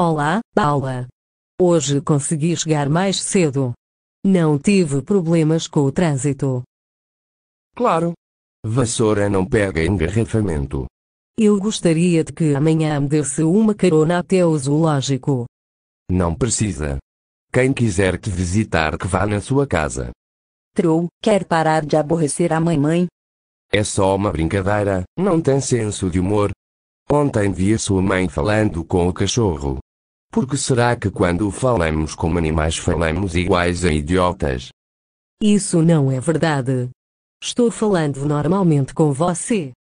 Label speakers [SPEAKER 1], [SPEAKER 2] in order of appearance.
[SPEAKER 1] Olá, Paula. Hoje consegui chegar mais cedo. Não tive problemas com o trânsito.
[SPEAKER 2] Claro. Vassoura não pega engarrafamento.
[SPEAKER 1] Eu gostaria de que amanhã me desse uma
[SPEAKER 3] carona até o zoológico.
[SPEAKER 2] Não precisa. Quem quiser te visitar que vá na sua casa.
[SPEAKER 3] Trou, quer parar de aborrecer a mamãe?
[SPEAKER 2] É só uma brincadeira, não tem senso de humor. Ontem vi a sua mãe falando com o cachorro. Porque será que quando falamos como animais falamos iguais a idiotas?
[SPEAKER 1] Isso não é verdade. Estou falando normalmente com você.